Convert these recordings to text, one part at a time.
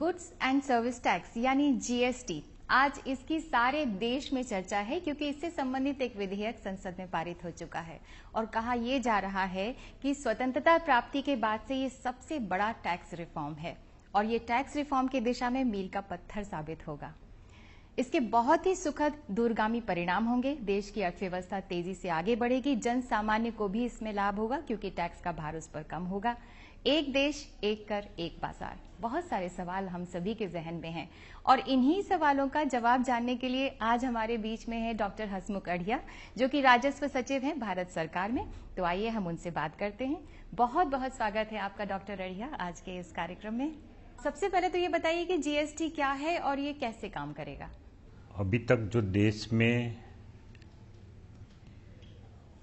Goods and service tax यानी GST आज इसकी सारे देश में चर्चा है क्योंकि इससे संबंधित एक विधेयक संसद में पारित हो चुका है और कहा यह जा रहा है कि स्वतंत्रता प्राप्ति के बाद से ये सबसे बड़ा टैक्स रिफॉर्म है और ये टैक्स रिफॉर्म की दिशा में मील का पत्थर साबित होगा इसके बहुत ही सुखद दूरगामी परिणाम होंगे देश की अर्थव्यवस्था तेजी से आगे बढ़ेगी जन सामान्य को भी इसमें लाभ होगा क्योंकि टैक्स का भार उस पर कम होगा एक देश एक कर एक बाजार बहुत सारे सवाल हम सभी के जहन में हैं और इन्हीं सवालों का जवाब जानने के लिए आज हमारे बीच में है डॉक्टर हसमुख अढ़िया जो कि राजस्व सचिव हैं भारत सरकार में तो आइए हम उनसे बात करते हैं बहुत बहुत स्वागत है आपका डॉक्टर अढ़िया आज के इस कार्यक्रम में सबसे पहले तो ये बताइए कि जीएसटी क्या है और ये कैसे काम करेगा अभी तक जो देश में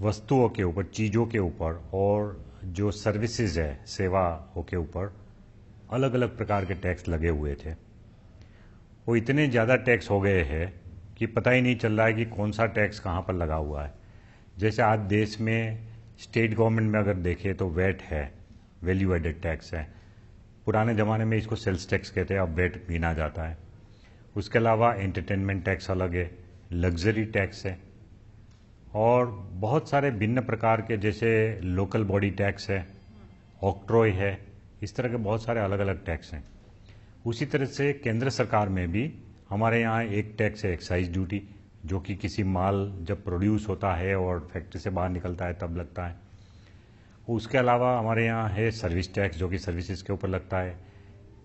वस्तुओं के ऊपर चीज़ों के ऊपर और जो सर्विसेज है सेवाओं के ऊपर अलग अलग प्रकार के टैक्स लगे हुए थे वो इतने ज़्यादा टैक्स हो गए हैं कि पता ही नहीं चल रहा है कि कौन सा टैक्स कहाँ पर लगा हुआ है जैसे आज देश में स्टेट गवर्नमेंट में अगर देखें तो वैट है वैल्यू एडेड टैक्स है पुराने ज़माने में इसको सेल्स टैक्स कहते हैं अब वैट गिना जाता है उसके अलावा एंटरटेनमेंट टैक्स अलग है लग्जरी टैक्स है और बहुत सारे भिन्न प्रकार के जैसे लोकल बॉडी टैक्स है ऑक्ट्रॉय है इस तरह के बहुत सारे अलग अलग टैक्स हैं उसी तरह से केंद्र सरकार में भी हमारे यहाँ एक टैक्स है एक्साइज ड्यूटी जो कि किसी माल जब प्रोड्यूस होता है और फैक्ट्री से बाहर निकलता है तब लगता है उसके अलावा हमारे यहाँ है सर्विस टैक्स जो कि सर्विसेज के ऊपर लगता है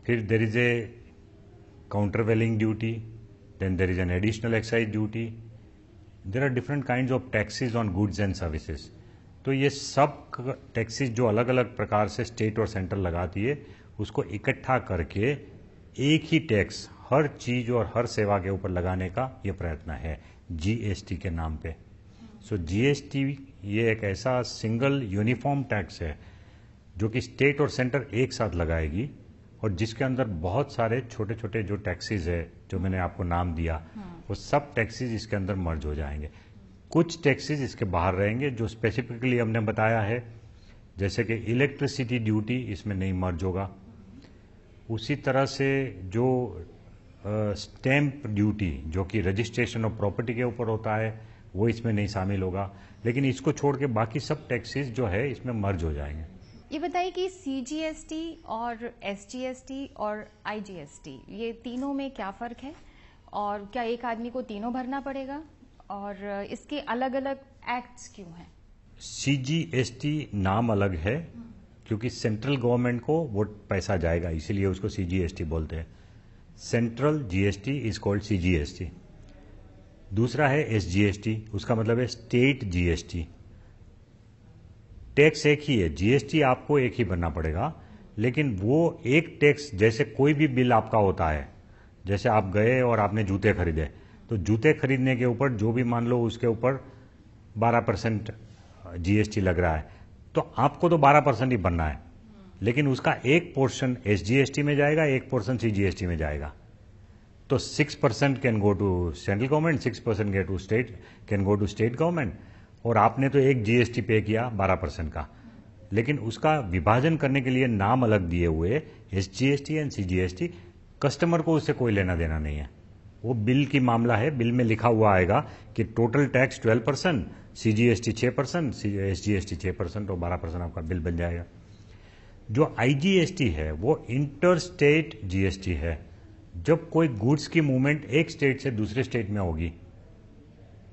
फिर there is a countervailing duty then there is an additional excise duty there are different kind of taxes on goods and services तो ये सब टैक्सेज जो अलग अलग प्रकार से स्टेट और सेंटर लगाती है उसको इकट्ठा करके एक ही टैक्स हर चीज और हर सेवा के ऊपर लगाने का ये प्रयत्न है जीएसटी के नाम पे सो so, जीएसटी ये एक ऐसा सिंगल यूनिफॉर्म टैक्स है जो कि स्टेट और सेंटर एक साथ लगाएगी और जिसके अंदर बहुत सारे छोटे छोटे जो टैक्सेस है जो मैंने आपको नाम दिया हाँ। वो सब टैक्सीज इसके अंदर मर्ज हो जाएंगे कुछ टैक्सीज इसके बाहर रहेंगे जो स्पेसिफिकली हमने बताया है जैसे कि इलेक्ट्रिसिटी ड्यूटी इसमें नहीं मर्ज होगा उसी तरह से जो स्टैम्प ड्यूटी जो कि रजिस्ट्रेशन ऑफ प्रॉपर्टी के ऊपर होता है वो इसमें नहीं शामिल होगा लेकिन इसको छोड़ के बाकी सब टैक्सेस जो है इसमें मर्ज हो जाएंगे ये बताइए कि सीजीएसटी और एसजीएसटी और आईजीएसटी ये तीनों में क्या फर्क है और क्या एक आदमी को तीनों भरना पड़ेगा और इसके अलग अलग एक्ट्स क्यों हैं सीजीएसटी नाम अलग है क्योंकि सेंट्रल गवर्नमेंट को वो पैसा जाएगा इसीलिए उसको सीजीएसटी बोलते हैं central GST is called CGST दूसरा है एसजीएसटी उसका मतलब है स्टेट जीएसटी टैक्स एक ही है जीएसटी आपको एक ही भरना पड़ेगा लेकिन वो एक टैक्स जैसे कोई भी बिल आपका होता है जैसे आप गए और आपने जूते खरीदे तो जूते खरीदने के ऊपर जो भी मान लो उसके ऊपर 12 परसेंट जीएसटी लग रहा है तो आपको तो 12 परसेंट ही बनना है लेकिन उसका एक पोर्शन एस में जाएगा एक पोर्शन सी में जाएगा तो six percent can go to central government six percent get to state can go to state government और आपने तो एक जीएसटी पे किया बारह परसेंट का लेकिन उसका विभाजन करने के लिए नाम अलग दिए हुए S G S T and C G S T customer को उससे कोई लेना देना नहीं है वो बिल की मामला है बिल में लिखा हुआ आएगा कि total tax twelve percent CGST जी परसेंट एसजीएसटी जी परसेंट और बारह परसेंट आपका बिल बन जाएगा जो आईजीएसटी है वो इंटर स्टेट जीएसटी है जब कोई गुड्स की मूवमेंट एक स्टेट से दूसरे स्टेट में होगी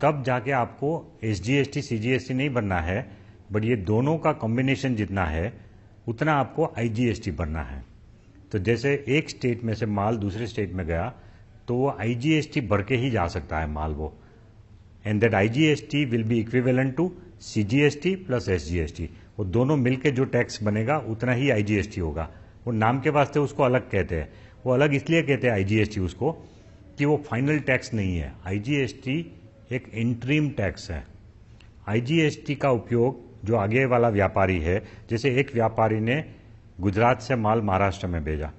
तब जाके आपको एसजीएसटी सीजीएसटी नहीं भरना है बट ये दोनों का कॉम्बिनेशन जितना है उतना आपको आईजीएसटी बनना भरना है तो जैसे एक स्टेट में से माल दूसरे स्टेट में गया तो वो आईजीएसटी भर के ही जा सकता है माल वो and that IGST will be equivalent to CGST plus SGST वो दोनों मिलके जो टैक्स बनेगा उतना ही आईजीएसटी होगा वो नाम के वास्ते उसको अलग कहते हैं वो अलग इसलिए कहते हैं आईजीएसटी उसको कि वो फाइनल टैक्स नहीं है आईजीएसटी एक इंट्रीम टैक्स है आईजीएसटी का उपयोग जो आगे वाला व्यापारी है जैसे एक व्यापारी ने गुजरात से माल महाराष्ट्र में भेजा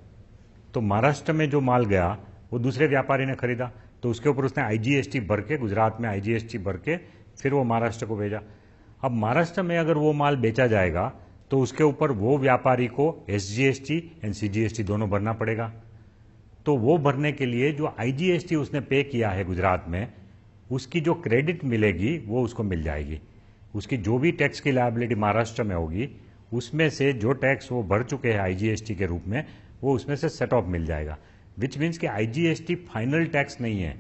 तो महाराष्ट्र में जो माल गया वो दूसरे व्यापारी ने खरीदा तो उसके ऊपर उसने आईजीएसटी भर के गुजरात में आईजीएसटी भर के फिर वो महाराष्ट्र को भेजा अब महाराष्ट्र में अगर वो माल बेचा जाएगा तो उसके ऊपर वो व्यापारी को S G S T and C G S T दोनों भरना पड़ेगा तो वो भरने के लिए जो आई जी एस टी उसने पे किया है गुजरात में उसकी जो क्रेडिट मिलेगी वो उसको मिल जाएगी उसकी जो भी टैक्स की लाइबिलिटी महाराष्ट्र में होगी उसमें से जो टैक्स वो भर चुके हैं आईजीएसटी के रूप में वो उसमें से सेट ऑफ मिल जाएगा विच मीन्स कि आईजीएसटी फाइनल टैक्स नहीं है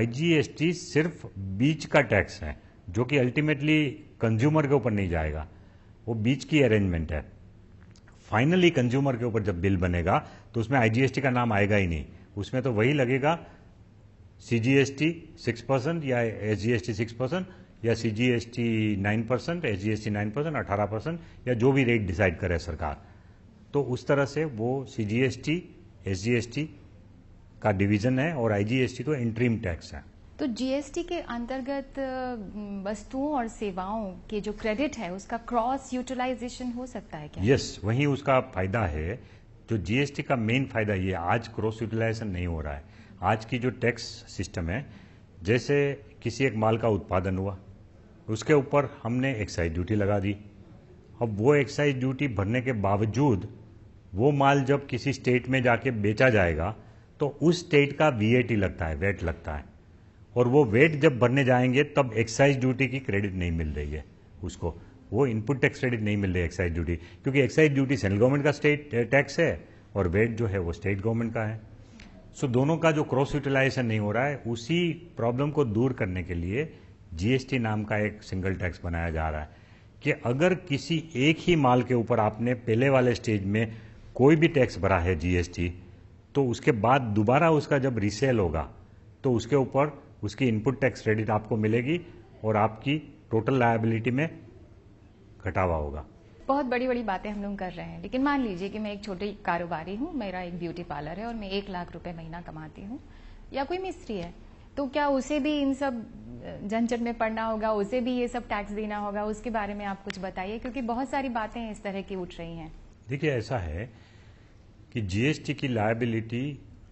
आईजीएसटी सिर्फ बीच का टैक्स है जो कि अल्टीमेटली कंज्यूमर के ऊपर नहीं जाएगा वो बीच की अरेंजमेंट है फाइनली कंज्यूमर के ऊपर जब बिल बनेगा तो उसमें आईजीएसटी का नाम आएगा ही नहीं उसमें तो वही लगेगा C G S T six percent या S G S T six percent या C G S T nine percent S G S T nine percent अठारह परसेंट या जो भी रेट डिसाइड करे सरकार तो उस तरह से वो C G S T S G S T का डिवीजन है और आई जी एस टी तो इंट्रीम टैक्स है तो जीएसटी के अंतर्गत वस्तुओं और सेवाओं के जो क्रेडिट है उसका क्रॉस यूटिलाइजेशन हो सकता है क्या यस yes, वही उसका फायदा है जो जीएसटी का मेन फायदा ये आज क्रॉस यूटिलाइजेशन नहीं हो रहा है आज की जो टैक्स सिस्टम है जैसे किसी एक माल का उत्पादन हुआ उसके ऊपर हमने एक्साइज ड्यूटी लगा दी अब वो एक्साइज ड्यूटी भरने के बावजूद वो माल जब किसी स्टेट में जाके बेचा जाएगा तो उस स्टेट का वीएटी लगता है वेट लगता है और वो वेट जब भरने जाएंगे तब एक्साइज ड्यूटी की क्रेडिट नहीं मिल रही है उसको वो इनपुट टैक्स क्रेडिट नहीं मिल रही एक्साइज ड्यूटी क्योंकि एक्साइज ड्यूटी सेंट्रल गवर्नमेंट का स्टेट टैक्स eh, है और वेट जो है वो स्टेट गवर्नमेंट का है सो दोनों का जो क्रॉस यूटिलाइजेशन नहीं हो रहा है उसी प्रॉब्लम को दूर करने के लिए जीएसटी नाम का एक सिंगल टैक्स बनाया जा रहा है कि अगर किसी एक ही माल के ऊपर आपने पहले वाले स्टेज में कोई भी टैक्स भरा है जीएसटी तो उसके बाद दोबारा उसका जब रिसेल होगा तो उसके ऊपर उसकी इनपुट टैक्स क्रेडिट आपको मिलेगी और आपकी टोटल लाइबिलिटी में घटावा होगा बहुत बड़ी बड़ी बातें हम लोग कर रहे हैं लेकिन मान लीजिए कि मैं एक छोटे कारोबारी हूँ मेरा एक ब्यूटी पार्लर है और मैं एक लाख रुपए महीना कमाती हूँ या कोई मिस्त्री है तो क्या उसे भी इन सब झंझट में पड़ना होगा उसे भी ये सब टैक्स देना होगा उसके बारे में आप कुछ बताइए क्योंकि बहुत सारी बातें इस तरह की उठ रही हैं देखिए ऐसा है कि जीएसटी की लायबिलिटी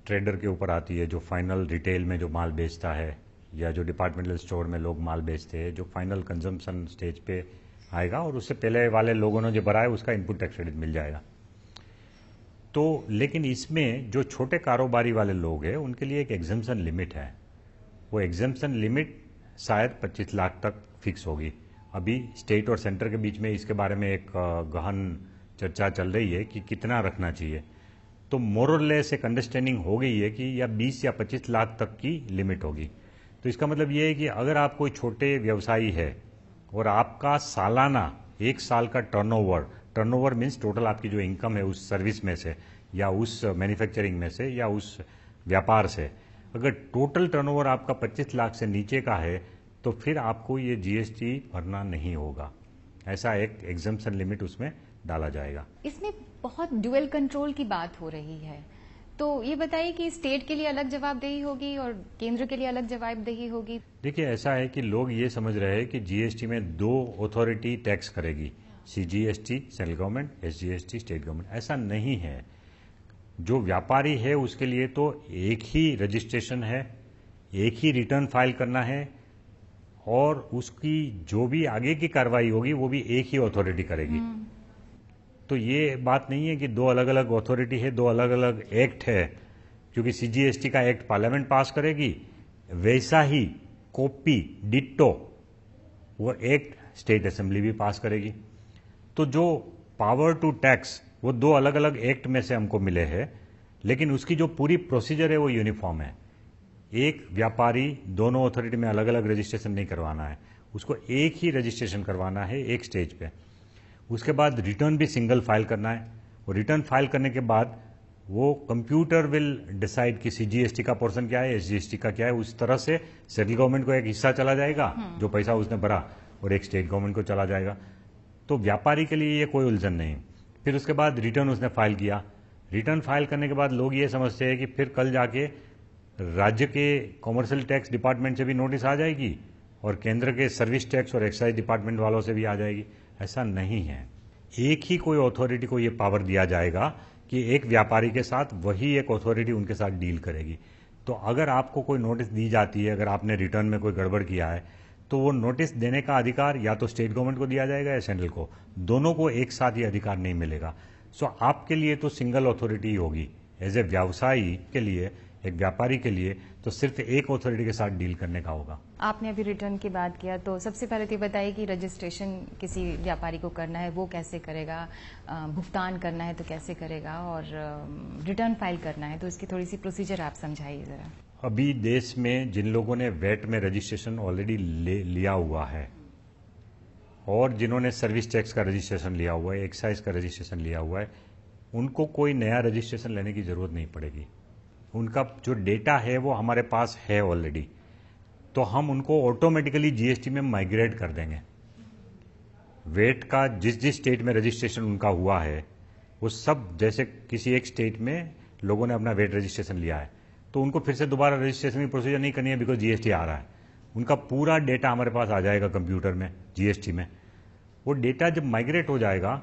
ट्रेडर के ऊपर आती है जो फाइनल रिटेल में जो माल बेचता है या जो डिपार्टमेंटल स्टोर में लोग माल बेचते हैं जो फाइनल कंजम्पशन स्टेज पे आएगा और उससे पहले वाले लोगों ने जो भरा है उसका इनपुट टैक्स क्रेडिट मिल जाएगा तो लेकिन इसमें जो छोटे कारोबारी वाले लोग हैं उनके लिए एक एग्जम्पन लिमिट है वो एग्जामेशन लिमिट शायद 25 लाख तक फिक्स होगी अभी स्टेट और सेंटर के बीच में इसके बारे में एक गहन चर्चा चल रही है कि कितना रखना चाहिए तो मोरलेस एक अंडरस्टैंडिंग हो गई है कि या 20 या 25 लाख तक की लिमिट होगी तो इसका मतलब ये है कि अगर आप कोई छोटे व्यवसायी है और आपका सालाना एक साल का टर्नओवर टर्नओवर मीन्स टोटल आपकी जो इनकम है उस सर्विस में से या उस मैन्युफैक्चरिंग में से या उस व्यापार से अगर टोटल टर्नओवर आपका 25 लाख से नीचे का है तो फिर आपको ये जीएसटी भरना नहीं होगा ऐसा एक एग्जामेशन लिमिट उसमें डाला जाएगा इसमें बहुत ड्यूएल कंट्रोल की बात हो रही है तो ये बताइए कि स्टेट के लिए अलग जवाबदेही होगी और केंद्र के लिए अलग जवाबदेही होगी देखिए ऐसा है कि लोग ये समझ रहे हैं कि जीएसटी में दो अथॉरिटी टैक्स करेगी CGST central government SGST state government ऐसा नहीं है जो व्यापारी है उसके लिए तो एक ही रजिस्ट्रेशन है एक ही रिटर्न फाइल करना है और उसकी जो भी आगे की कार्रवाई होगी वो भी एक ही अथॉरिटी करेगी हम्म। तो ये बात नहीं है कि दो अलग अलग अथॉरिटी है दो अलग अलग एक्ट है क्योंकि सीजीएसटी का एक्ट पार्लियामेंट पास करेगी वैसा ही कॉपी डिट्टो वो एक्ट स्टेट असेंबली भी पास करेगी तो जो पावर टू टैक्स वो दो अलग अलग एक्ट में से हमको मिले हैं लेकिन उसकी जो पूरी प्रोसीजर है वो यूनिफॉर्म है एक व्यापारी दोनों अथॉरिटी में अलग अलग रजिस्ट्रेशन नहीं करवाना है उसको एक ही रजिस्ट्रेशन करवाना है एक स्टेज पे उसके बाद रिटर्न भी सिंगल फाइल करना है और रिटर्न फाइल करने के बाद वो कंप्यूटर विल डिसाइड कि सीजीएसटी का पोर्शन क्या है एसजीएसटी का क्या है उस तरह से सेंट्रल गवर्नमेंट को एक हिस्सा चला जाएगा हम्म। जो पैसा उसने भरा और एक स्टेट गवर्नमेंट को चला जाएगा तो व्यापारी के लिए ये कोई उलझन नहीं फिर उसके बाद रिटर्न उसने फाइल किया रिटर्न फाइल करने के बाद लोग ये समझते हैं कि फिर कल जाके राज्य के कॉमर्शियल टैक्स डिपार्टमेंट से भी नोटिस आ जाएगी और केंद्र के सर्विस टैक्स और एक्साइज डिपार्टमेंट वालों से भी आ जाएगी ऐसा नहीं है एक ही कोई अथॉरिटी को ये पावर दिया जाएगा कि एक व्यापारी के साथ वही एक अथॉरिटी उनके साथ डील करेगी तो अगर आपको कोई नोटिस दी जाती है अगर आपने रिटर्न में कोई गड़बड़ किया है तो वो नोटिस देने का अधिकार या तो स्टेट गवर्नमेंट को दिया जाएगा या सेंट्रल को दोनों को एक साथ ये अधिकार नहीं मिलेगा सो so, आपके लिए तो सिंगल अथॉरिटी होगी एज ए व्यवसायी के लिए एक व्यापारी के लिए तो सिर्फ एक अथॉरिटी के साथ डील करने का होगा आपने अभी रिटर्न की बात किया तो सबसे पहले तो बताइए कि रजिस्ट्रेशन किसी व्यापारी को करना है वो कैसे करेगा भुगतान करना है तो कैसे करेगा और रिटर्न फाइल करना है तो इसकी थोड़ी सी प्रोसीजर आप समझाइए जरा अभी देश में जिन लोगों ने वेट में रजिस्ट्रेशन ऑलरेडी ले लिया हुआ है और जिन्होंने सर्विस टैक्स का रजिस्ट्रेशन लिया हुआ है एक्साइज का रजिस्ट्रेशन लिया हुआ है उनको कोई नया रजिस्ट्रेशन लेने की ज़रूरत नहीं पड़ेगी उनका जो डेटा है वो हमारे पास है ऑलरेडी तो हम उनको ऑटोमेटिकली जीएसटी में माइग्रेट कर देंगे वेट का जिस जिस स्टेट में रजिस्ट्रेशन उनका हुआ है वो सब जैसे किसी एक स्टेट में लोगों ने अपना वेट रजिस्ट्रेशन लिया है तो उनको फिर से दोबारा रजिस्ट्रेशन की प्रोसीजर नहीं करनी है बिकॉज जीएसटी आ रहा है उनका पूरा डेटा हमारे पास आ जाएगा कंप्यूटर में जीएसटी में वो डेटा जब माइग्रेट हो जाएगा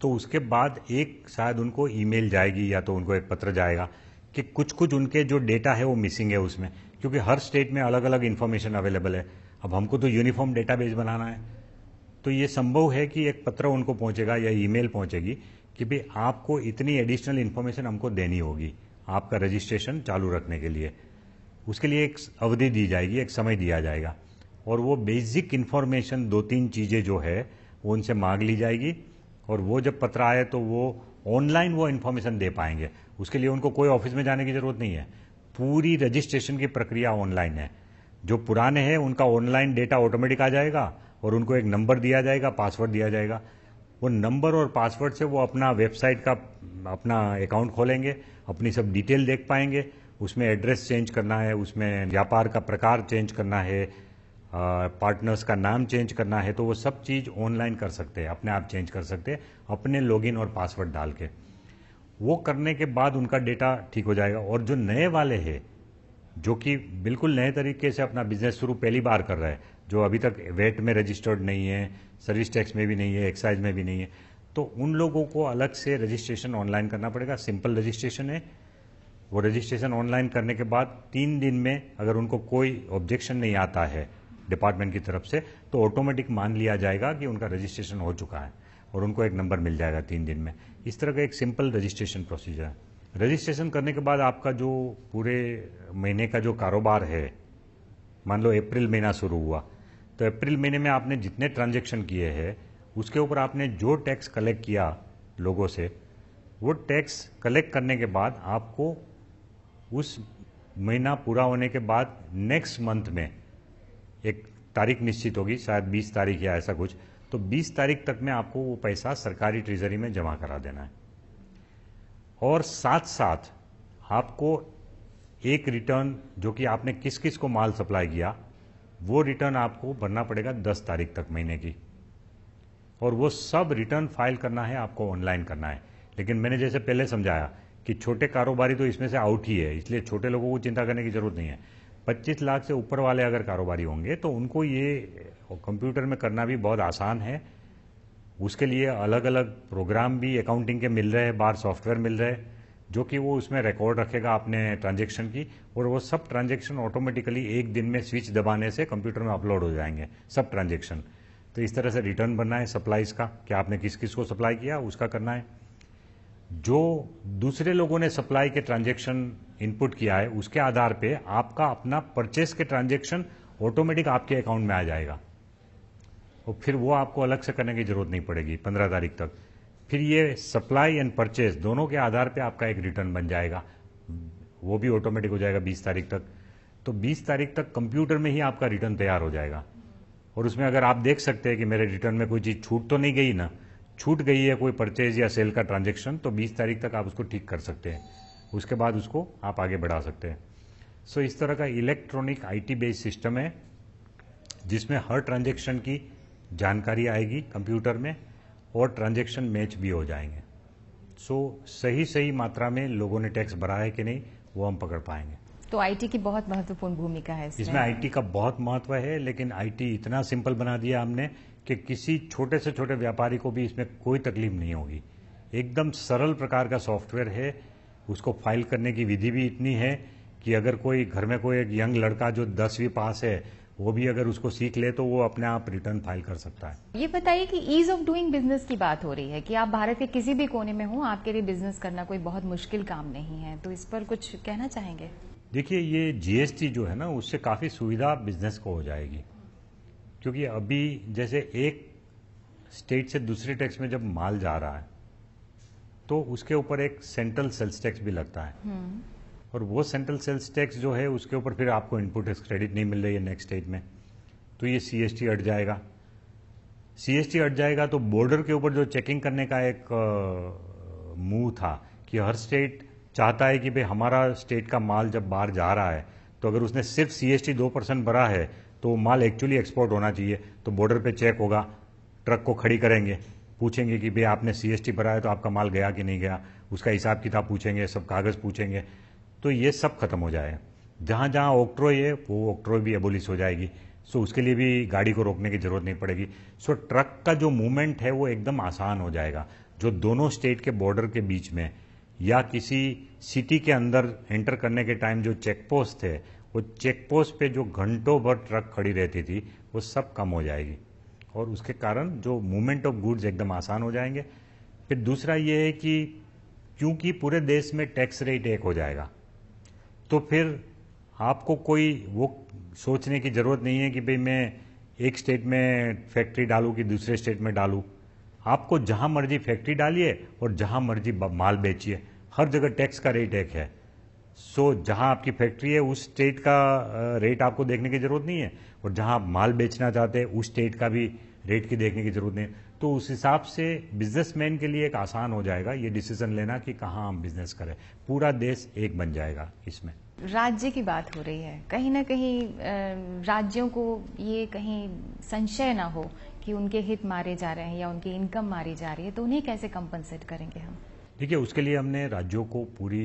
तो उसके बाद एक शायद उनको ईमेल जाएगी या तो उनको एक पत्र जाएगा कि कुछ कुछ उनके जो डेटा है वो मिसिंग है उसमें क्योंकि हर स्टेट में अलग अलग इन्फॉर्मेशन अवेलेबल है अब हमको तो यूनिफॉर्म डेटाबेस बनाना है तो ये संभव है कि एक पत्र उनको पहुंचेगा या ईमेल पहुंचेगी कि भाई आपको इतनी एडिशनल इन्फॉर्मेशन हमको देनी होगी आपका रजिस्ट्रेशन चालू रखने के लिए उसके लिए एक अवधि दी जाएगी एक समय दिया जाएगा और वो बेसिक इन्फॉर्मेशन दो तीन चीज़ें जो है वो उनसे मांग ली जाएगी और वो जब पत्र आए तो वो ऑनलाइन वो इन्फॉर्मेशन दे पाएंगे उसके लिए उनको कोई ऑफिस में जाने की ज़रूरत नहीं है पूरी रजिस्ट्रेशन की प्रक्रिया ऑनलाइन है जो पुराने हैं उनका ऑनलाइन डेटा ऑटोमेटिक आ जाएगा और उनको एक नंबर दिया जाएगा पासवर्ड दिया जाएगा वो नंबर और पासवर्ड से वो अपना वेबसाइट का अपना अकाउंट खोलेंगे अपनी सब डिटेल देख पाएंगे उसमें एड्रेस चेंज करना है उसमें व्यापार का प्रकार चेंज करना है पार्टनर्स का नाम चेंज करना है तो वो सब चीज़ ऑनलाइन कर सकते हैं अपने आप चेंज कर सकते हैं अपने लॉगिन और पासवर्ड डाल के वो करने के बाद उनका डेटा ठीक हो जाएगा और जो नए वाले हैं जो कि बिल्कुल नए तरीके से अपना बिजनेस शुरू पहली बार कर रहा है जो अभी तक वेट में रजिस्टर्ड नहीं है सर्विस टैक्स में भी नहीं है एक्साइज में भी नहीं है तो उन लोगों को अलग से रजिस्ट्रेशन ऑनलाइन करना पड़ेगा सिंपल रजिस्ट्रेशन है वो रजिस्ट्रेशन ऑनलाइन करने के बाद तीन दिन में अगर उनको कोई ऑब्जेक्शन नहीं आता है डिपार्टमेंट की तरफ से तो ऑटोमेटिक मान लिया जाएगा कि उनका रजिस्ट्रेशन हो चुका है और उनको एक नंबर मिल जाएगा तीन दिन में इस तरह का एक सिंपल रजिस्ट्रेशन प्रोसीजर है रजिस्ट्रेशन करने के बाद आपका जो पूरे महीने का जो कारोबार है मान लो अप्रैल महीना शुरू हुआ तो अप्रैल महीने में आपने जितने ट्रांजेक्शन किए हैं उसके ऊपर आपने जो टैक्स कलेक्ट किया लोगों से वो टैक्स कलेक्ट करने के बाद आपको उस महीना पूरा होने के बाद नेक्स्ट मंथ में एक तारीख निश्चित होगी शायद 20 तारीख या ऐसा कुछ तो 20 तारीख तक में आपको वो पैसा सरकारी ट्रेजरी में जमा करा देना है और साथ साथ आपको एक रिटर्न जो कि आपने किस किस को माल सप्लाई किया वो रिटर्न आपको भरना पड़ेगा दस तारीख तक महीने की और वो सब रिटर्न फाइल करना है आपको ऑनलाइन करना है लेकिन मैंने जैसे पहले समझाया कि छोटे कारोबारी तो इसमें से आउट ही है इसलिए छोटे लोगों को चिंता करने की जरूरत नहीं है 25 लाख से ऊपर वाले अगर कारोबारी होंगे तो उनको ये कंप्यूटर में करना भी बहुत आसान है उसके लिए अलग अलग प्रोग्राम भी अकाउंटिंग के मिल रहे हैं बाहर सॉफ्टवेयर मिल रहे हैं जो कि वो उसमें रिकॉर्ड रखेगा आपने ट्रांजेक्शन की और वो सब ट्रांजेक्शन ऑटोमेटिकली एक दिन में स्विच दबाने से कंप्यूटर में अपलोड हो जाएंगे सब ट्रांजेक्शन तो इस तरह से रिटर्न बनना है सप्लाईज का कि आपने किस किस को सप्लाई किया उसका करना है जो दूसरे लोगों ने सप्लाई के ट्रांजेक्शन इनपुट किया है उसके आधार पे आपका अपना परचेस के ट्रांजेक्शन ऑटोमेटिक आपके अकाउंट में आ जाएगा और फिर वो आपको अलग से करने की जरूरत नहीं पड़ेगी पंद्रह तारीख तक फिर ये सप्लाई एंड परचेज दोनों के आधार पे आपका एक रिटर्न बन जाएगा वो भी ऑटोमेटिक हो जाएगा बीस तारीख तक तो बीस तारीख तक कंप्यूटर में ही आपका रिटर्न तैयार हो जाएगा और उसमें अगर आप देख सकते हैं कि मेरे रिटर्न में कोई चीज़ छूट तो नहीं गई ना छूट गई है कोई परचेज या सेल का ट्रांजेक्शन तो बीस तारीख तक आप उसको ठीक कर सकते हैं उसके बाद उसको आप आगे बढ़ा सकते हैं सो so, इस तरह का इलेक्ट्रॉनिक आईटी बेस्ड सिस्टम है जिसमें हर ट्रांजेक्शन की जानकारी आएगी कंप्यूटर में और ट्रांजेक्शन मैच भी हो जाएंगे सो so, सही सही मात्रा में लोगों ने टैक्स भरा है कि नहीं वो हम पकड़ पाएंगे तो आईटी की बहुत महत्वपूर्ण भूमिका है इसमें, इसमें आईटी का बहुत महत्व है लेकिन आईटी इतना सिंपल बना दिया हमने कि किसी छोटे से छोटे व्यापारी को भी इसमें कोई तकलीफ नहीं होगी एकदम सरल प्रकार का सॉफ्टवेयर है उसको फाइल करने की विधि भी इतनी है कि अगर कोई घर में कोई एक यंग लड़का जो दसवीं पास है वो भी अगर उसको सीख ले तो वो अपने आप रिटर्न फाइल कर सकता है ये बताइए कि ईज ऑफ डूइंग बिजनेस की बात हो रही है कि आप भारत के किसी भी कोने में हो आपके लिए बिजनेस करना कोई बहुत मुश्किल काम नहीं है तो इस पर कुछ कहना चाहेंगे देखिए ये जीएसटी जो है ना उससे काफ़ी सुविधा बिजनेस को हो जाएगी क्योंकि अभी जैसे एक स्टेट से दूसरे टैक्स में जब माल जा रहा है तो उसके ऊपर एक सेंट्रल सेल्स टैक्स भी लगता है हम्म। और वो सेंट्रल सेल्स टैक्स जो है उसके ऊपर फिर आपको इनपुट टैक्स क्रेडिट नहीं मिल रही है नेक्स्ट स्टेज में तो ये सी एस टी अट जाएगा सी एस टी अट जाएगा तो बॉर्डर के ऊपर जो चेकिंग करने का एक मूव था कि हर स्टेट चाहता है कि भाई हमारा स्टेट का माल जब बाहर जा रहा है तो अगर उसने सिर्फ सी एस टी दो परसेंट भरा है तो माल एक्चुअली एक्सपोर्ट होना चाहिए तो बॉर्डर पे चेक होगा ट्रक को खड़ी करेंगे पूछेंगे कि भाई आपने सी एस टी भरा है तो आपका माल गया कि नहीं गया उसका हिसाब किताब पूछेंगे सब कागज़ पूछेंगे तो ये सब खत्म हो जाएगा जहाँ जहाँ ऑक्ट्रोय है वो ऑक्ट्रोय भी एबोलिश हो जाएगी सो उसके लिए भी गाड़ी को रोकने की जरूरत नहीं पड़ेगी सो ट्रक का जो मूवमेंट है वो एकदम आसान हो जाएगा जो दोनों स्टेट के बॉर्डर के बीच में या किसी सिटी के अंदर एंटर करने के टाइम जो चेक पोस्ट थे वो चेक पोस्ट पे जो घंटों भर ट्रक खड़ी रहती थी वो सब कम हो जाएगी और उसके कारण जो मूवमेंट ऑफ गुड्स एकदम आसान हो जाएंगे फिर दूसरा ये है कि क्योंकि पूरे देश में टैक्स रेट एक हो जाएगा तो फिर आपको कोई वो सोचने की ज़रूरत नहीं है कि भाई मैं एक स्टेट में फैक्ट्री डालूँ कि दूसरे स्टेट में डालूँ आपको जहाँ मर्जी फैक्ट्री डालिए और जहाँ मर्जी माल बेचिए हर जगह टैक्स का रेट एक है सो so, जहाँ आपकी फैक्ट्री है उस स्टेट का रेट आपको देखने की ज़रूरत नहीं है और जहाँ आप माल बेचना चाहते हैं उस स्टेट का भी रेट की देखने की ज़रूरत नहीं है तो उस हिसाब से बिजनेसमैन के लिए एक आसान हो जाएगा ये डिसीजन लेना कि कहाँ हम बिजनेस करें पूरा देश एक बन जाएगा इसमें राज्य की बात हो रही है कहीं ना कहीं राज्यों को ये कहीं संशय ना हो कि उनके हित मारे जा रहे हैं या उनकी इनकम मारी जा रही है तो उन्हें कैसे कंपनसेट करेंगे हम देखिए उसके लिए हमने राज्यों को पूरी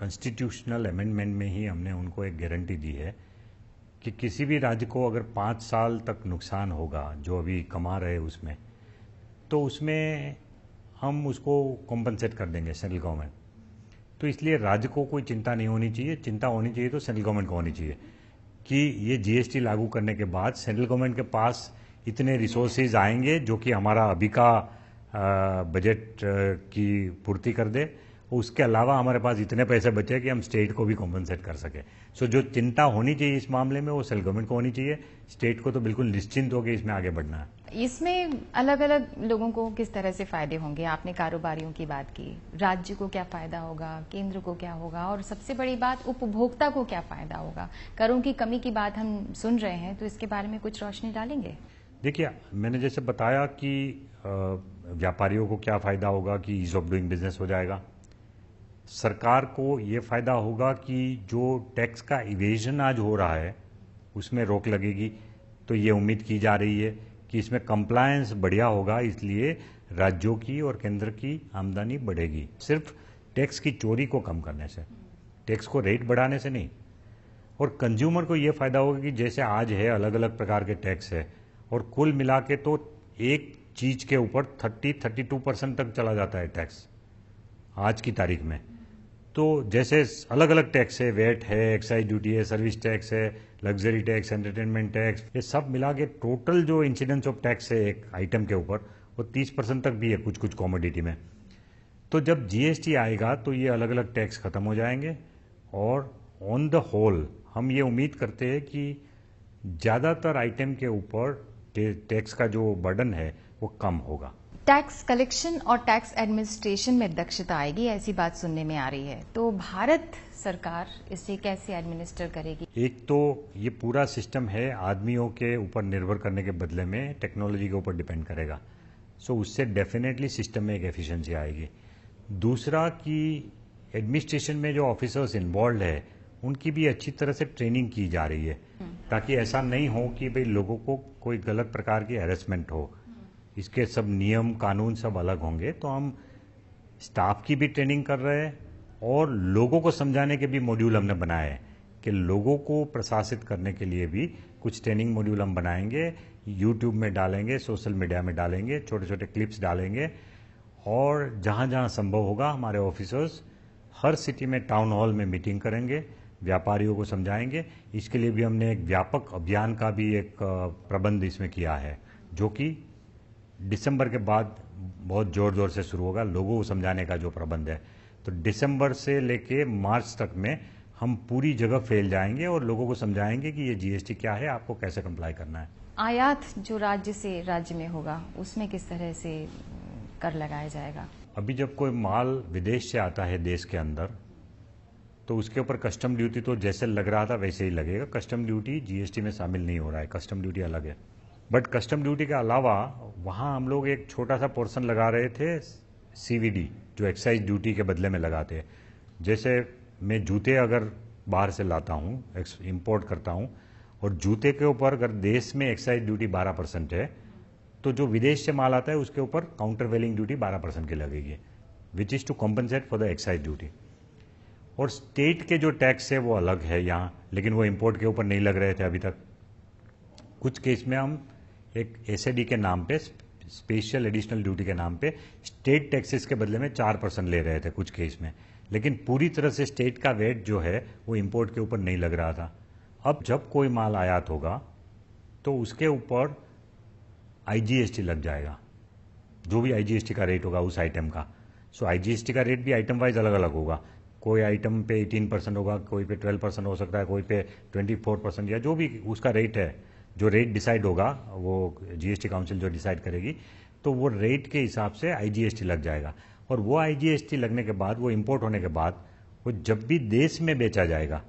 कॉन्स्टिट्यूशनल अमेंडमेंट में ही हमने उनको एक गारंटी दी है कि किसी भी राज्य को अगर पांच साल तक नुकसान होगा जो अभी कमा रहे उसमें तो उसमें हम उसको कॉम्पनसेट कर देंगे सेंट्रल गवर्नमेंट तो इसलिए राज्य को कोई चिंता नहीं होनी चाहिए चिंता होनी चाहिए तो सेंट्रल गवर्नमेंट को होनी चाहिए कि ये जीएसटी लागू करने के बाद सेंट्रल गवर्नमेंट के पास इतने रिसोर्सेज आएंगे जो कि हमारा अभी का बजट की पूर्ति कर दे उसके अलावा हमारे पास इतने पैसे बचे कि हम स्टेट को भी कॉम्पनसेट कर सके सो so, जो चिंता होनी चाहिए इस मामले में वो सेल गवर्नमेंट को होनी चाहिए स्टेट को तो बिल्कुल निश्चिंत होकर इसमें आगे बढ़ना है इसमें अलग अलग लोगों को किस तरह से फायदे होंगे आपने कारोबारियों की बात की राज्य को क्या फायदा होगा केंद्र को क्या होगा और सबसे बड़ी बात उपभोक्ता को क्या फायदा होगा करों की कमी की बात हम सुन रहे हैं तो इसके बारे में कुछ रोशनी डालेंगे देखिए मैंने जैसे बताया कि व्यापारियों को क्या फायदा होगा कि ईज ऑफ डूइंग बिजनेस हो जाएगा सरकार को ये फ़ायदा होगा कि जो टैक्स का इवेजन आज हो रहा है उसमें रोक लगेगी तो ये उम्मीद की जा रही है कि इसमें कंप्लायंस बढ़िया होगा इसलिए राज्यों की और केंद्र की आमदनी बढ़ेगी सिर्फ टैक्स की चोरी को कम करने से टैक्स को रेट बढ़ाने से नहीं और कंज्यूमर को ये फ़ायदा होगा कि जैसे आज है अलग अलग प्रकार के टैक्स है और कुल मिला के तो एक चीज़ के ऊपर 30 32 परसेंट तक चला जाता है टैक्स आज की तारीख में तो जैसे अलग अलग टैक्स है वेट है एक्साइज ड्यूटी है सर्विस टैक्स है लग्जरी टैक्स एंटरटेनमेंट टैक्स ये सब मिला के टोटल जो इंसिडेंस ऑफ टैक्स है एक आइटम के ऊपर वो 30 परसेंट तक भी है कुछ कुछ कॉमोडिटी में तो जब जीएसटी आएगा तो ये अलग अलग टैक्स खत्म हो जाएंगे और ऑन द होल हम ये उम्मीद करते हैं कि ज़्यादातर आइटम के ऊपर टैक्स का जो बर्डन है वो कम होगा टैक्स कलेक्शन और टैक्स एडमिनिस्ट्रेशन में दक्षता आएगी ऐसी बात सुनने में आ रही है तो भारत सरकार इसे कैसे एडमिनिस्टर करेगी एक तो ये पूरा सिस्टम है आदमियों के ऊपर निर्भर करने के बदले में टेक्नोलॉजी के ऊपर डिपेंड करेगा सो so, उससे डेफिनेटली सिस्टम में एक एफिशिएंसी आएगी दूसरा कि एडमिनिस्ट्रेशन में जो ऑफिसर्स इन्वॉल्व है उनकी भी अच्छी तरह से ट्रेनिंग की जा रही है हम्म। ताकि ऐसा नहीं हो कि भाई लोगों को कोई गलत प्रकार की हेरेसमेंट हो इसके सब नियम कानून सब अलग होंगे तो हम स्टाफ की भी ट्रेनिंग कर रहे हैं और लोगों को समझाने के भी मॉड्यूल हमने बनाए हैं कि लोगों को प्रशासित करने के लिए भी कुछ ट्रेनिंग मॉड्यूल हम बनाएंगे यूट्यूब में डालेंगे सोशल मीडिया में डालेंगे छोटे छोटे क्लिप्स डालेंगे और जहाँ जहाँ संभव होगा हमारे ऑफिसर्स हर सिटी में टाउन हॉल में मीटिंग करेंगे व्यापारियों को समझाएंगे इसके लिए भी हमने एक व्यापक अभियान का भी एक प्रबंध इसमें किया है जो कि दिसंबर के बाद बहुत ज़ोर ज़ोर से शुरू होगा लोगों को समझाने का जो प्रबंध है तो दिसंबर से लेके मार्च तक में हम पूरी जगह फैल जाएंगे और लोगों को समझाएंगे कि ये जीएसटी क्या है आपको कैसे कम्प्लाई करना है आयात जो राज्य से राज्य में होगा उसमें किस तरह से कर लगाया जाएगा अभी जब कोई माल विदेश से आता है देश के अंदर तो उसके ऊपर कस्टम ड्यूटी तो जैसे लग रहा था वैसे ही लगेगा कस्टम ड्यूटी जीएसटी में शामिल नहीं हो रहा है कस्टम ड्यूटी अलग है बट कस्टम ड्यूटी के अलावा वहाँ हम लोग एक छोटा सा पोर्सन लगा रहे थे सीवीडी जो एक्साइज ड्यूटी के बदले में लगाते हैं जैसे मैं जूते अगर बाहर से लाता हूँ इम्पोर्ट करता हूँ और जूते के ऊपर अगर देश में एक्साइज ड्यूटी 12 परसेंट है तो जो विदेश से माल आता है उसके ऊपर काउंटर वेलिंग ड्यूटी 12 परसेंट की लगेगी which is to compensate for the excise duty और स्टेट के जो टैक्स है वो अलग है यहाँ लेकिन वो इम्पोर्ट के ऊपर नहीं लग रहे थे अभी तक कुछ केस में हम एक एस के नाम पे स्पेशल एडिशनल ड्यूटी के नाम पे स्टेट टैक्सेस के बदले में चार परसेंट ले रहे थे कुछ केस में लेकिन पूरी तरह से स्टेट का वेट जो है वो इम्पोर्ट के ऊपर नहीं लग रहा था अब जब कोई माल आयात होगा तो उसके ऊपर आईजीएसटी लग जाएगा जो भी आईजीएसटी का रेट होगा उस आइटम का सो so, आईजीएसटी का रेट भी आइटम वाइज अलग अलग होगा कोई आइटम पे 18 परसेंट होगा कोई पे 12 परसेंट हो सकता है कोई पे 24 परसेंट या जो भी उसका रेट है जो रेट डिसाइड होगा वो जीएसटी काउंसिल जो डिसाइड करेगी तो वो रेट के हिसाब से आईजीएसटी लग जाएगा और वो आईजीएसटी लगने के बाद वो इम्पोर्ट होने के बाद वो जब भी देश में बेचा जाएगा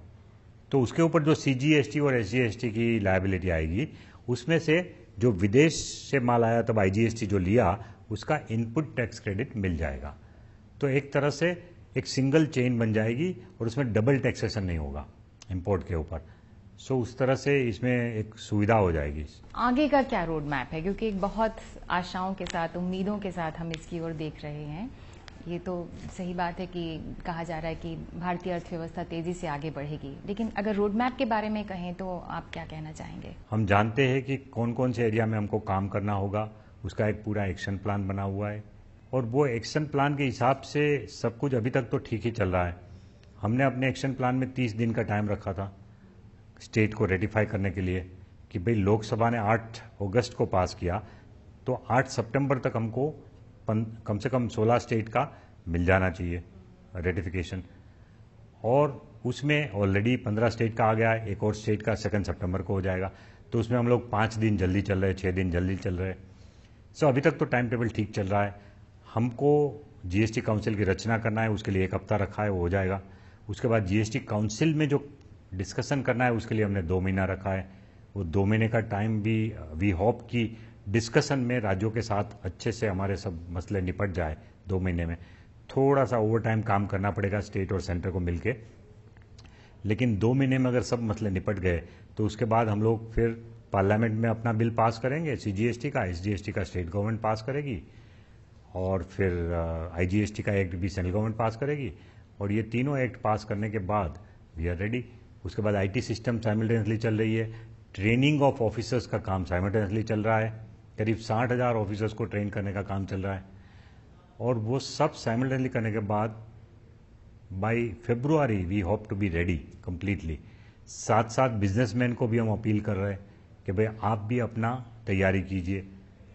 तो उसके ऊपर जो सीजीएसटी और एसजीएसटी की लाइबिलिटी आएगी उसमें से जो विदेश से माल आया तब आईजीएसटी जो लिया उसका इनपुट टैक्स क्रेडिट मिल जाएगा तो एक तरह से एक सिंगल चेन बन जाएगी और उसमें डबल टैक्सेशन नहीं होगा इम्पोर्ट के ऊपर सो so, उस तरह से इसमें एक सुविधा हो जाएगी आगे का क्या रोड मैप है क्योंकि एक बहुत आशाओं के साथ उम्मीदों के साथ हम इसकी ओर देख रहे हैं ये तो सही बात है कि कहा जा रहा है कि भारतीय अर्थव्यवस्था तेजी से आगे बढ़ेगी लेकिन अगर रोड मैप के बारे में कहें तो आप क्या कहना चाहेंगे हम जानते हैं कि कौन कौन से एरिया में हमको काम करना होगा उसका एक पूरा एक्शन प्लान बना हुआ है और वो एक्शन प्लान के हिसाब से सब कुछ अभी तक तो ठीक ही चल रहा है हमने अपने एक्शन प्लान में तीस दिन का टाइम रखा था स्टेट को रेटिफाई करने के लिए कि भाई लोकसभा ने 8 अगस्त को पास किया तो 8 सितंबर तक हमको कम से कम 16 स्टेट का मिल जाना चाहिए रेटिफिकेशन और उसमें ऑलरेडी 15 स्टेट का आ गया एक और स्टेट का सेकेंड सितंबर को हो जाएगा तो उसमें हम लोग पाँच दिन जल्दी चल रहे छः दिन जल्दी चल रहे सो so, अभी तक तो टाइम टेबल ठीक चल रहा है हमको जीएसटी काउंसिल की रचना करना है उसके लिए एक हफ्ता रखा है वो हो जाएगा उसके बाद जीएसटी काउंसिल में जो डिस्कशन करना है उसके लिए हमने दो महीना रखा है वो दो महीने का टाइम भी वी होप कि डिस्कशन में राज्यों के साथ अच्छे से हमारे सब मसले निपट जाए दो महीने में थोड़ा सा ओवर टाइम काम करना पड़ेगा स्टेट और सेंटर को मिलके लेकिन दो महीने में अगर सब मसले निपट गए तो उसके बाद हम लोग फिर पार्लियामेंट में अपना बिल पास करेंगे सीजीएसटी का एसजीएसटी का स्टेट गवर्नमेंट पास करेगी और फिर आईजीएसटी uh, का एक्ट भी सेंट्रल गवर्नमेंट पास करेगी और ये तीनों एक्ट पास करने के बाद वी आर रेडी उसके बाद आईटी सिस्टम साइमल्टेनियसली चल रही है ट्रेनिंग ऑफ ऑफिसर्स का काम साइमल्टेनियसली चल रहा है करीब साठ हज़ार ऑफिसर्स को ट्रेन करने का काम चल रहा है और वो सब साइमल्टेनियसली करने के बाद by February we hope to be ready completely साथ साथ बिजनेसमैन को भी हम अपील कर रहे हैं कि भाई आप भी अपना तैयारी कीजिए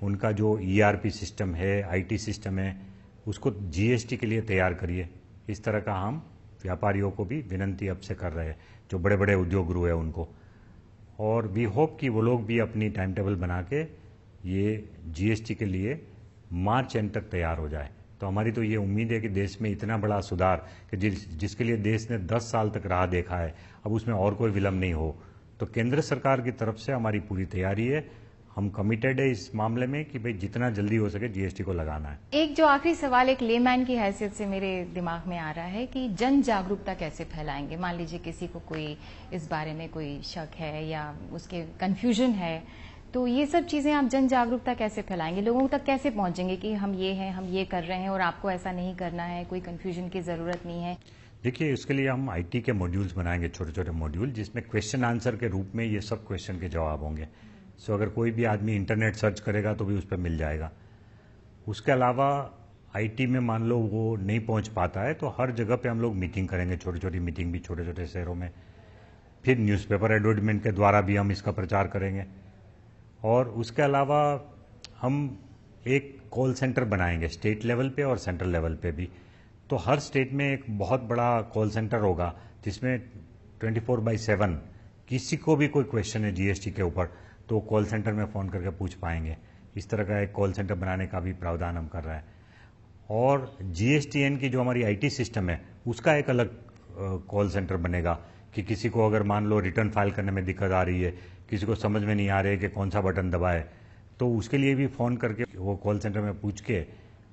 उनका जो ईआरपी e सिस्टम है आईटी सिस्टम है उसको जीएसटी के लिए तैयार करिए इस तरह का हम व्यापारियों को भी विनंती अब से कर रहे हैं जो बड़े बड़े उद्योग गुरु है उनको और वी होप कि वो लोग भी अपनी टाइम टेबल बना के ये जीएसटी के लिए मार्च एंड तक तैयार हो जाए तो हमारी तो ये उम्मीद है कि देश में इतना बड़ा सुधार कि जिस जिसके लिए देश ने 10 साल तक राह देखा है अब उसमें और कोई विलम्ब नहीं हो तो केंद्र सरकार की तरफ से हमारी पूरी तैयारी है हम कमिटेड है इस मामले में कि भाई जितना जल्दी हो सके जीएसटी को लगाना है एक जो आखिरी सवाल एक लेमैन की हैसियत से मेरे दिमाग में आ रहा है कि जन जागरूकता कैसे फैलाएंगे मान लीजिए किसी को कोई इस बारे में कोई शक है या उसके कंफ्यूजन है तो ये सब चीजें आप जन जागरूकता कैसे फैलाएंगे लोगों तक कैसे पहुंचेंगे कि हम ये हैं हम ये कर रहे हैं और आपको ऐसा नहीं करना है कोई कंफ्यूजन की जरूरत नहीं है देखिए इसके लिए हम आईटी के मॉड्यूल्स बनाएंगे छोटे छोटे मॉड्यूल जिसमें क्वेश्चन आंसर के रूप में ये सब क्वेश्चन के जवाब होंगे सो अगर कोई भी आदमी इंटरनेट सर्च करेगा तो भी उस पर मिल जाएगा उसके अलावा आईटी में मान लो वो नहीं पहुंच पाता है तो हर जगह पे हम लोग मीटिंग करेंगे छोटी छोटी मीटिंग भी छोटे छोटे शहरों में फिर न्यूज़पेपर एडवर्टमेंट के द्वारा भी हम इसका प्रचार करेंगे और उसके अलावा हम एक कॉल सेंटर बनाएंगे स्टेट लेवल पे और सेंट्रल लेवल पे भी तो हर स्टेट में एक बहुत बड़ा कॉल सेंटर होगा जिसमें 24 फोर बाई सेवन किसी को भी कोई क्वेश्चन है जीएसटी के ऊपर तो कॉल सेंटर में फ़ोन करके पूछ पाएंगे इस तरह का एक कॉल सेंटर बनाने का भी प्रावधान हम कर रहे हैं और जी की जो हमारी आई सिस्टम है उसका एक अलग कॉल सेंटर बनेगा कि किसी को अगर मान लो रिटर्न फाइल करने में दिक्कत आ रही है किसी को समझ में नहीं आ रही है कि कौन सा बटन दबाए तो उसके लिए भी फ़ोन करके वो कॉल सेंटर में पूछ के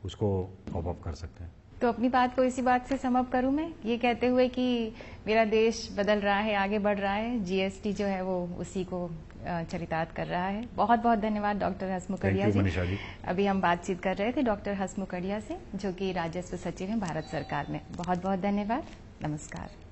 उसको टॉप अप कर सकते हैं तो अपनी बात को इसी बात से समअप करूं मैं ये कहते हुए कि मेरा देश बदल रहा है आगे बढ़ रहा है जीएसटी जो है वो उसी को चरितार्थ कर रहा है बहुत बहुत धन्यवाद डॉक्टर हसमुखड़िया जी अभी हम बातचीत कर रहे थे डॉक्टर हसमुखड़िया से जो कि राजस्व सचिव हैं भारत सरकार में बहुत बहुत धन्यवाद नमस्कार